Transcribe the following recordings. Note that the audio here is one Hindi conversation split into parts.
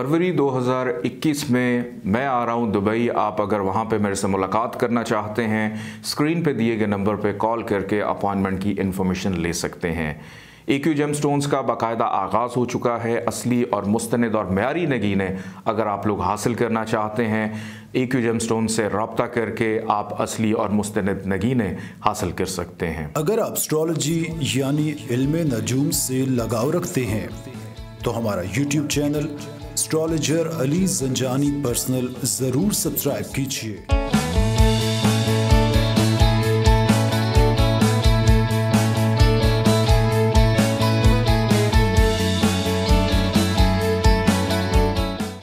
फरवरी 2021 में मैं आ रहा हूँ दुबई आप अगर वहाँ पे मेरे से मुलाकात करना चाहते हैं स्क्रीन पे दिए गए नंबर पे कॉल करके अपॉइंटमेंट की इन्फॉर्मेशन ले सकते हैं एक्यू जेम स्टोन्स का बाकायदा आगाज़ हो चुका है असली और मुस्तंद और मैारी नगीने अगर आप लोग हासिल करना चाहते हैं एक्यू जेम स्टोन से रबता करके आप असली और मुस्तंद नगीने हासिल कर सकते हैं अगर आप स्ट्रॉलोजी यानी इल्म नजूम से लगाव रखते हैं तो हमारा YouTube channel astrologer Ali Janjani personal ज़रूर सब्सक्राइब कीजिए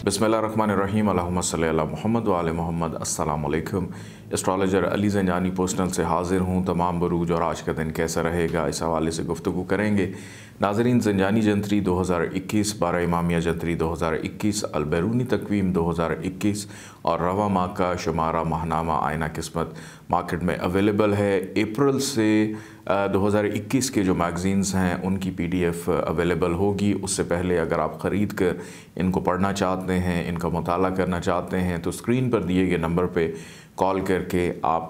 बसमिल रन रहीम महमद वाल मोहम्मद अल्लाम एस्ट्रॉलोजर अली जंजानी पोस्टल से हाजिर हूँ तमाम बरूज और आज का दिन कैसा रहेगा इस हवाले से गुफ्तु करेंगे नाजरीन जंजानी जंतरी 2021 बारह इमामिया जंतरी 2021 अलबैरूनी तकवीम दो हज़ार इक्कीस और रवा माह का शुमारा माहनामा आयना किस्मत मार्केट में अवेलेबल है अप्रैल से 2021 के जो मैगज़ीन्स हैं उनकी पीडीएफ अवेलेबल होगी उससे पहले अगर आप ख़रीद कर इनको पढ़ना चाहते हैं इनका मताल करना चाहते हैं तो स्क्रीन पर दिए गए नंबर पर कॉल करके आप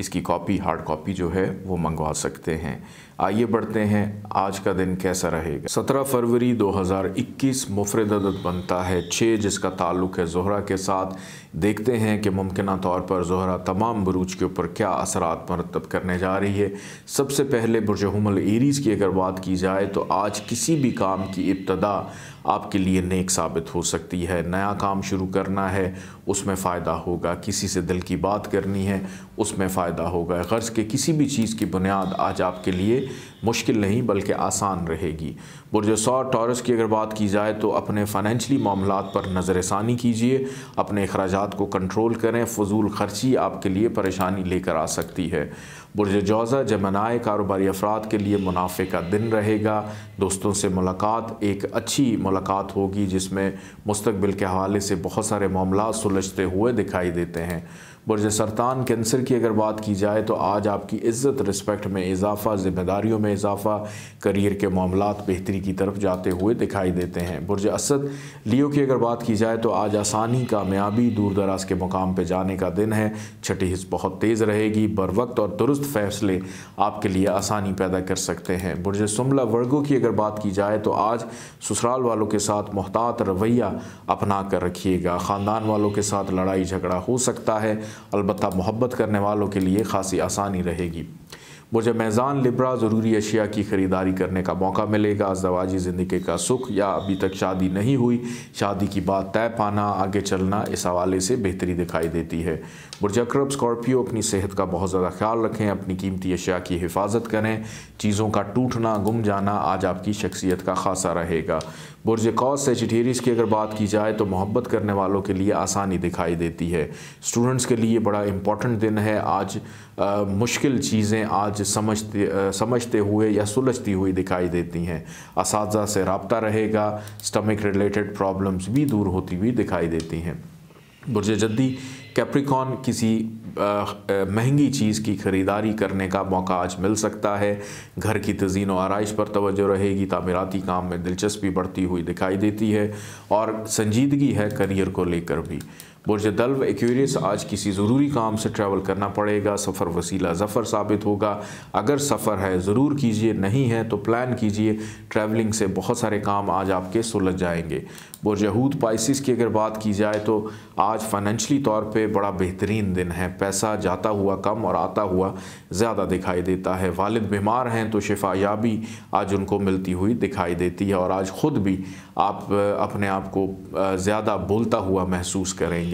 इसकी कॉपी हार्ड कॉपी जो है वो मंगवा सकते हैं आइए बढ़ते हैं आज का दिन कैसा रहेगा 17 फरवरी 2021 मुफरद अदद बनता है छः जिसका ताल्लुक है जोहरा के साथ देखते हैं कि मुमकिन तौर पर जोहरा तमाम बरूज के ऊपर क्या असरात मरतब करने जा रही है सबसे पहले बुरज हमल एरीज़ की अगर बात की जाए तो आज किसी भी काम की इब्तदा आपके लिए नेक साबित हो सकती है नया काम शुरू करना है उसमें फ़ायदा होगा किसी से दिल की बात करनी है उसमें फ़ायदा होगा गर्ज के किसी भी चीज़ की बुनियाद आज आपके लिए मुश्किल नहीं बल्कि आसान रहेगी बुरज सौ टॉरस की अगर बात की जाए तो अपने फाइनेंशली मामला पर नज़र कीजिए अपने अखराज को कंट्रोल करें फजूल खर्ची आपके लिए परेशानी लेकर आ सकती है बुरज जौज़ा जमनाए कारोबारी अफराद के लिए मुनाफे का दिन रहेगा दोस्तों से मुलाकात एक अच्छी मुलाकात होगी जिसमें मुस्तबिल के हवाले से बहुत सारे मामला सुलझते हुए दिखाई देते हैं बुरज सरतान कैंसर की अगर बात की जाए तो आज आपकी इज़्ज़त रिस्पेक्ट में इजाफ़ा ज़िम्मेदारियों में इजाफ़ा करियर के मामला बेहतरी की तरफ जाते हुए दिखाई देते हैं बुरज असद लियो की अगर बात की जाए तो आज आसानी कामयाबी दूर दराज के मुकाम पर जाने का दिन है छठी हिस्स बहुत तेज़ रहेगी बर वक्त और दुरुस्त फैसले आपके लिए आसानी पैदा कर सकते हैं बुरज शुमला वर्गों की अगर बात की जाए तो आज ससुराल वालों के साथ मोहतात रवैया अपना कर रखिएगा ख़ानदान वालों के साथ लड़ाई झगड़ा हो सकता है अलबत् मोहब्बत करने वालों के लिए खासी आसानी रहेगी मुझे मैजान लिब्रा ज़रूरी अशिया की ख़रीदारी करने का मौका मिलेगा जवाजी ज़िंदगी का सुख या अभी तक शादी नहीं हुई शादी की बात तय पाना आगे चलना इस हवाले से बेहतरी दिखाई देती है बुरजक्रब स्कॉर्पियो अपनी सेहत का बहुत ज़्यादा ख्याल रखें अपनी कीमती अशिया की हिफाजत करें चीज़ों का टूटना गुम जाना आज आपकी शख्सियत का खासा रहेगा बुरज कौस सेजिटेरियस की अगर बात की जाए तो मोहब्बत करने वालों के लिए आसानी दिखाई देती है स्टूडेंट्स के लिए बड़ा इम्पॉर्टेंट दिन है आज आ, मुश्किल चीज़ें आज समझते आ, समझते हुए या सुलझती हुई दिखाई देती हैं इस से रबता रहेगा स्टमक रिलेटेड प्रॉब्लम्स भी दूर होती हुई दिखाई देती हैं बुरज जद्दी कैप्रिकॉन किसी महंगी चीज़ की ख़रीदारी करने का मौका आज मिल सकता है घर की तजीन व आरइश पर तोज्जो रहेगी तमीराती काम में दिलचस्पी बढ़ती हुई दिखाई देती है और संजीदगी है करियर को लेकर भी बुरज दल्व एक्यूरियस आज किसी ज़रूरी काम से ट्रैवल करना पड़ेगा सफ़र वसीला ज़फ़र साबित होगा अगर सफ़र है ज़रूर कीजिए नहीं है तो प्लान कीजिए ट्रैवलिंग से बहुत सारे काम आज आपके सुलझ जाएंगे बुरजहूद पाइसिस की अगर बात की जाए तो आज फाइनेंशली तौर पे बड़ा बेहतरीन दिन है पैसा जाता हुआ कम और आता हुआ ज़्यादा दिखाई देता है वालद बीमार हैं तो शिफायाबी आज उनको मिलती हुई दिखाई देती है और आज ख़ुद भी आप अपने आप को ज़्यादा बोलता हुआ महसूस करेंगे